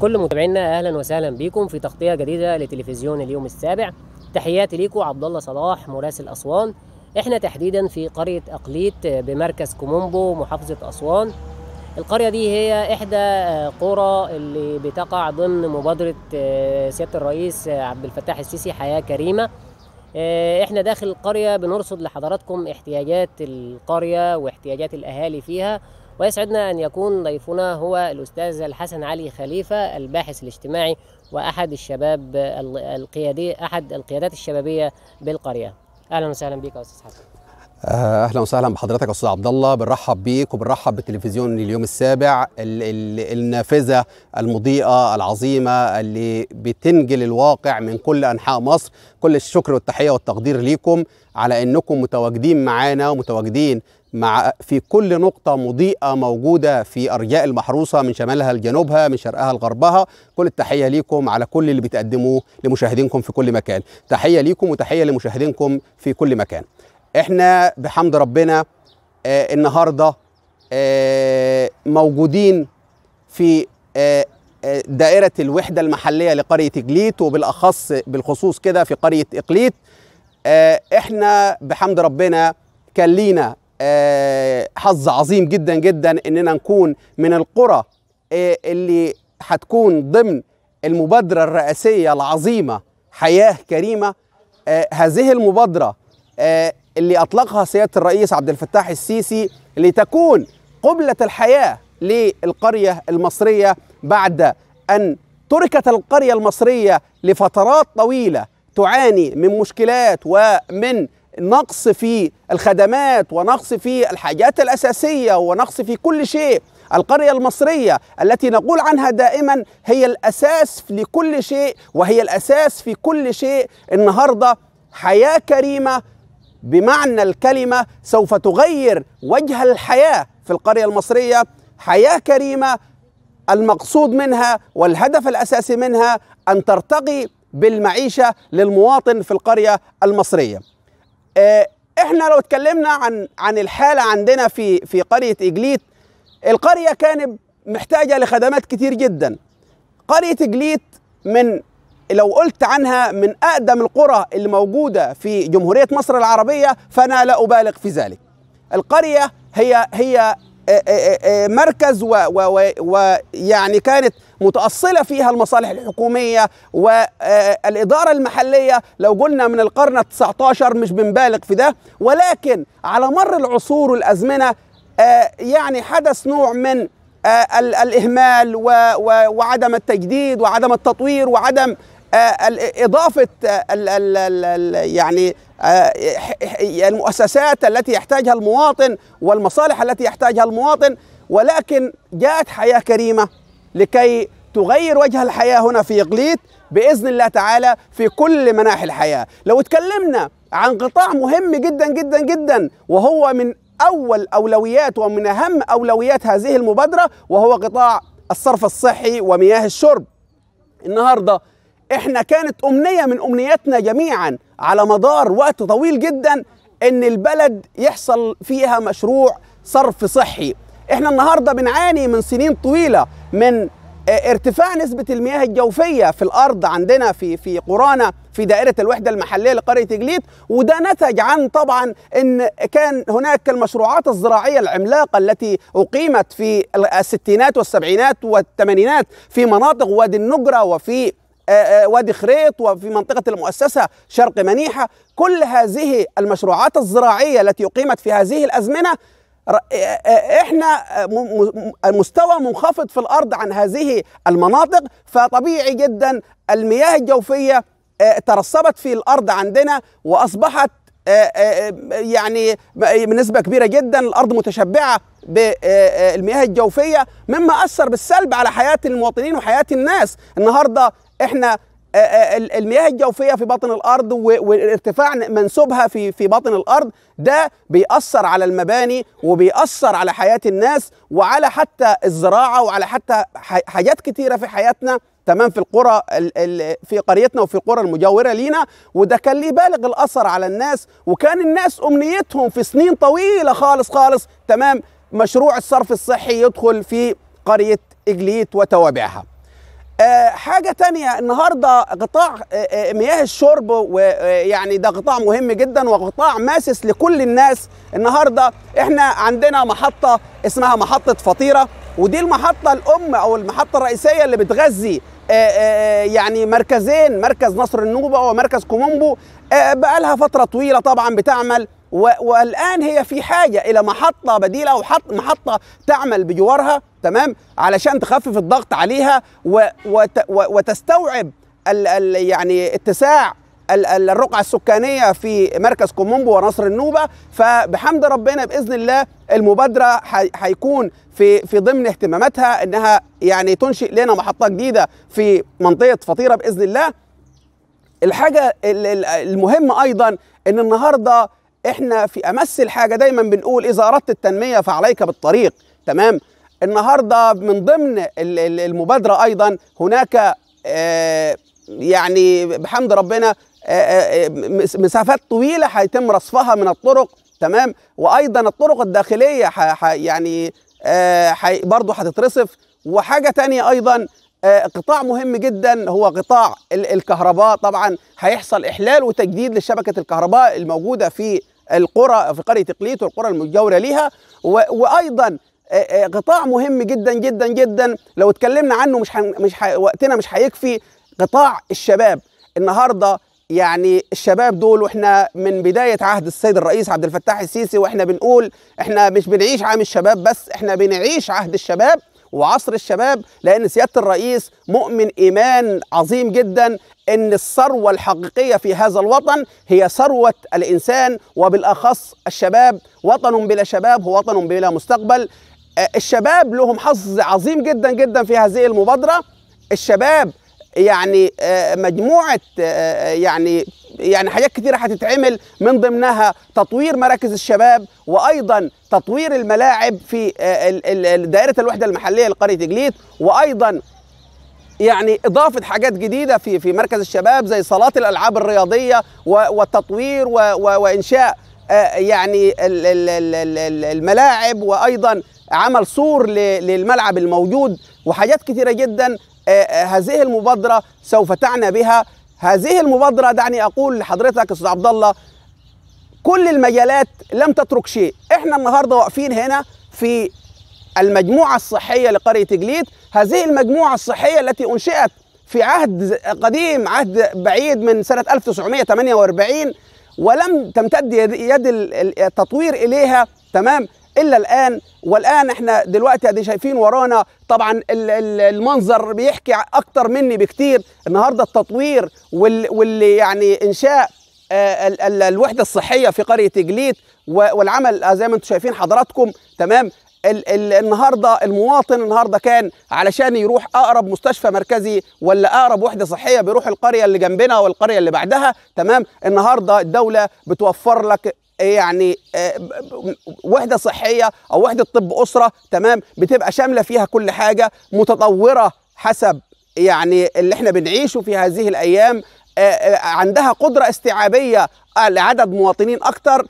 كل متابعينا اهلا وسهلا بيكم في تغطيه جديده لتلفزيون اليوم السابع تحياتي ليكم عبد الله صلاح مراسل اسوان احنا تحديدا في قريه اقليت بمركز كومومبو محافظه اسوان القريه دي هي احدى آه، قرى اللي بتقع ضمن مبادره آه، سياده الرئيس آه، عبد الفتاح السيسي حياه كريمه احنا داخل القريه بنرصد لحضراتكم احتياجات القريه واحتياجات الاهالي فيها ويسعدنا أن يكون ضيفنا هو الأستاذ الحسن علي خليفة الباحث الاجتماعي وأحد الشباب القيادي أحد القيادات الشبابية بالقرية أهلا وسهلا بك أستاذ حسن آه، اهلا وسهلا بحضرتك استاذ عبد الله بنرحب بيك وبنرحب بالتلفزيون اليوم السابع النافذه المضيئه العظيمه اللي بتنجل الواقع من كل انحاء مصر كل الشكر والتحيه والتقدير ليكم على انكم متواجدين معانا ومتواجدين مع في كل نقطة مضيئة موجودة في أرجاء المحروسة من شمالها لجنوبها من شرقها لغربها كل التحية ليكم على كل اللي بتقدموه لمشاهدينكم في كل مكان تحية ليكم وتحية لمشاهدينكم في كل مكان احنا بحمد ربنا آه النهارده آه موجودين في آه،, آه دائرة الوحدة المحلية لقرية اقليت وبالأخص بالخصوص كده في قرية إقليت آه، إحنا بحمد ربنا كان لينا آه، حظ عظيم جدا جدا إننا نكون من القرى اللي هتكون ضمن المبادرة الرئاسية العظيمة حياة كريمة هذه المبادرة اللي أطلقها سيادة الرئيس عبد الفتاح السيسي لتكون قبلة الحياة للقرية المصرية بعد أن تركت القرية المصرية لفترات طويلة تعاني من مشكلات ومن نقص في الخدمات ونقص في الحاجات الأساسية ونقص في كل شيء القرية المصرية التي نقول عنها دائما هي الأساس لكل شيء وهي الأساس في كل شيء النهاردة حياة كريمة بمعنى الكلمة سوف تغير وجه الحياة في القرية المصرية حياة كريمة المقصود منها والهدف الأساسي منها أن ترتقي بالمعيشة للمواطن في القرية المصرية آه، احنا لو اتكلمنا عن عن الحالة عندنا في في قرية إجليت القرية كانت محتاجة لخدمات كتير جدا قرية إجليت من لو قلت عنها من أقدم القرى اللي موجودة في جمهورية مصر العربية فأنا لا أبالغ في ذلك القرية هي هي آه، آه، آه، مركز ويعني كانت متأصلة فيها المصالح الحكومية والإدارة المحلية لو قلنا من القرن 19 مش بنبالغ في ده ولكن على مر العصور والأزمنة يعني حدث نوع من الإهمال وعدم التجديد وعدم التطوير وعدم آه، إضافة آه، ال ال ال يعني آه، المؤسسات التي يحتاجها المواطن والمصالح التي يحتاجها المواطن ولكن جاءت حياة كريمة لكي تغير وجه الحياة هنا في إقليت بإذن الله تعالى في كل مناحي الحياة لو تكلمنا عن قطاع مهم جدا جدا جدا وهو من أول أولويات ومن أهم أولويات هذه المبادرة وهو قطاع الصرف الصحي ومياه الشرب النهارده احنا كانت امنيه من امنياتنا جميعا على مدار وقت طويل جدا ان البلد يحصل فيها مشروع صرف صحي احنا النهارده بنعاني من سنين طويله من آه، ارتفاع نسبة المياه الجوفية في الأرض عندنا في في قرانا في دائرة الوحدة المحلية لقرية جليد وده نتج عن طبعا أن كان هناك المشروعات الزراعية العملاقة التي أقيمت في الستينات والسبعينات والثمانينات في مناطق وادي النجرة وفي آه، آه، وادي خريط وفي منطقة المؤسسة شرق منيحة كل هذه المشروعات الزراعية التي أقيمت في هذه الأزمنة آه، احنا مستوى منخفض في الارض عن هذه المناطق فطبيعي جدا المياه الجوفيه ترسبت في الارض عندنا واصبحت يعني بنسبه كبيره جدا الارض متشبعه بالمياه الجوفيه مما اثر بالسلب على حياه المواطنين وحياه الناس النهارده احنا آه، آه، المياه الجوفيه في باطن الارض وارتفاع منسوبها في في باطن الارض ده بيأثر على المباني وبيأثر على حياه الناس وعلى حتى الزراعه وعلى حتى حاجات كثيره في حياتنا تمام في القرى في قريتنا وفي القرى المجاوره لينا وده كان ليه بالغ الاثر على الناس وكان الناس امنيتهم في سنين طويله خالص خالص تمام مشروع الصرف الصحي يدخل في قريه اجليت وتوابعها آه، حاجة تانية النهاردة قطاع آه، آه، مياه الشرب ويعني ده قطاع مهم جدا وقطاع ماسس لكل الناس النهاردة احنا عندنا محطة اسمها محطة فطيرة ودي المحطة الأم أو المحطة الرئيسية اللي بتغذي يعني مركزين مركز نصر النوبة ومركز كومومبو بقالها فترة طويلة طبعا بتعمل والان هي في حاجه الى محطه بديله او حط محطه تعمل بجوارها تمام علشان تخفف الضغط عليها وتستوعب الـ الـ يعني اتساع الرقعة السكانية في مركز كومومبو ونصر النوبة فبحمد ربنا بإذن الله المبادرة هيكون في في ضمن اهتماماتها إنها يعني تنشئ لنا محطة جديدة في منطقة فطيرة بإذن الله الحاجة المهمة أيضا إن النهاردة احنا في امس الحاجه دايما بنقول اذا اردت التنميه فعليك بالطريق تمام النهارده من ضمن المبادره ايضا هناك آه، يعني بحمد ربنا آه، آه، مسافات طويله هيتم رصفها من الطرق تمام وايضا الطرق الداخليه يعني برضه هتترصف وحاجه تانية ايضا آه، قطاع مهم جدا هو قطاع الكهرباء طبعا هيحصل احلال وتجديد لشبكه الكهرباء الموجوده في القرى في قريه اقليت والقرى المجاوره ليها وايضا آه، آه، قطاع مهم جدا جدا جدا لو اتكلمنا عنه مش ح... مش ح... وقتنا مش هيكفي قطاع الشباب النهارده يعني الشباب دول واحنا من بدايه عهد السيد الرئيس عبد الفتاح السيسي واحنا بنقول احنا مش بنعيش عام الشباب بس احنا بنعيش عهد الشباب وعصر الشباب لأن سيادة الرئيس مؤمن إيمان عظيم جدا أن الثروة الحقيقية في هذا الوطن هي ثروة الإنسان وبالأخص الشباب وطن بلا شباب هو وطن بلا مستقبل الشباب لهم حظ عظيم جدا جدا في هذه المبادرة الشباب يعني مجموعة يعني يعني حاجات كثيره هتتعمل من ضمنها تطوير مراكز الشباب وايضا تطوير الملاعب في آه، دائره الوحده المحليه لقريه جليد وايضا يعني اضافه حاجات جديده في في مركز الشباب زي صالات الالعاب الرياضيه والتطوير وانشاء آه، يعني الملاعب وايضا عمل سور للملعب الموجود وحاجات كثيره جدا آه، هذه المبادره سوف تعنى بها هذه المبادره دعني اقول لحضرتك استاذ عبد الله كل المجالات لم تترك شيء احنا النهارده واقفين هنا في المجموعه الصحيه لقريه جليد هذه المجموعه الصحيه التي انشئت في عهد قديم عهد بعيد من سنه 1948 ولم تمتد يد التطوير اليها تمام الا الان والان احنا دلوقتي ادي شايفين ورانا طبعا المنظر بيحكي اكتر مني بكتير النهارده التطوير واللي يعني انشاء آه، الوحده الصحيه في قريه جليت والعمل آه، زي ما انتم شايفين حضراتكم تمام النهارده المواطن النهارده كان علشان يروح اقرب مستشفى مركزي ولا اقرب وحده صحيه بيروح القريه اللي جنبنا والقريه اللي بعدها تمام النهارده الدوله بتوفر لك يعني آه، وحده صحيه او وحده طب اسره تمام بتبقى شامله فيها كل حاجه متطوره حسب يعني اللي احنا بنعيشه في هذه الايام آه، آه، عندها قدره استيعابيه لعدد مواطنين اكتر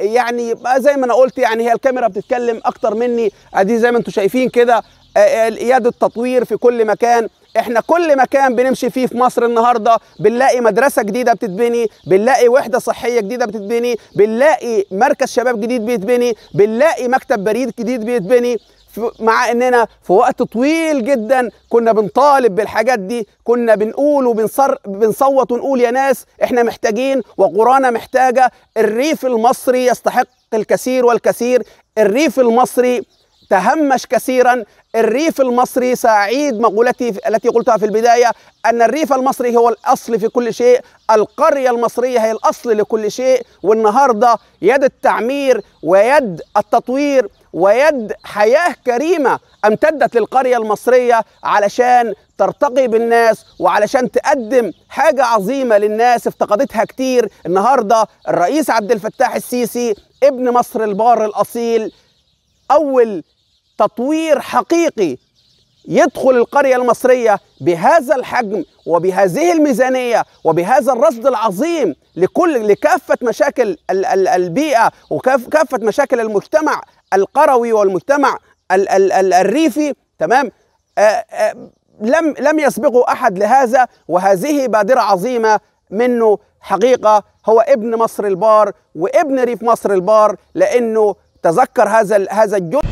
يعني زي ما انا قلت يعني هي الكاميرا بتتكلم اكتر مني ادي زي ما انتم شايفين كده يد التطوير في كل مكان احنا كل مكان بنمشي فيه في مصر النهارده بنلاقي مدرسه جديده بتتبني بنلاقي وحده صحيه جديده بتتبني بنلاقي مركز شباب جديد بيتبني بنلاقي مكتب بريد جديد بيتبني مع اننا في وقت طويل جدا كنا بنطالب بالحاجات دي كنا بنقول وبنصوت ونقول يا ناس احنا محتاجين وقرانا محتاجه الريف المصري يستحق الكثير والكثير الريف المصري تهمش كثيرا الريف المصري سأعيد مقولتي التي قلتها في البداية أن الريف المصري هو الأصل في كل شيء القرية المصرية هي الأصل لكل شيء والنهاردة يد التعمير ويد التطوير ويد حياة كريمة امتدت للقرية المصرية علشان ترتقي بالناس وعلشان تقدم حاجة عظيمة للناس افتقدتها كتير النهاردة الرئيس عبد الفتاح السيسي ابن مصر البار الأصيل أول تطوير حقيقي يدخل القرية المصرية بهذا الحجم وبهذه الميزانية وبهذا الرصد العظيم لكل لكافة مشاكل البيئة وكافة مشاكل المجتمع القروي والمجتمع الريفي تمام آه، آه، لم لم يسبقه أحد لهذا وهذه بادرة عظيمة منه حقيقة هو ابن مصر البار وابن ريف مصر البار لأنه تذكر هذا هذا الجهد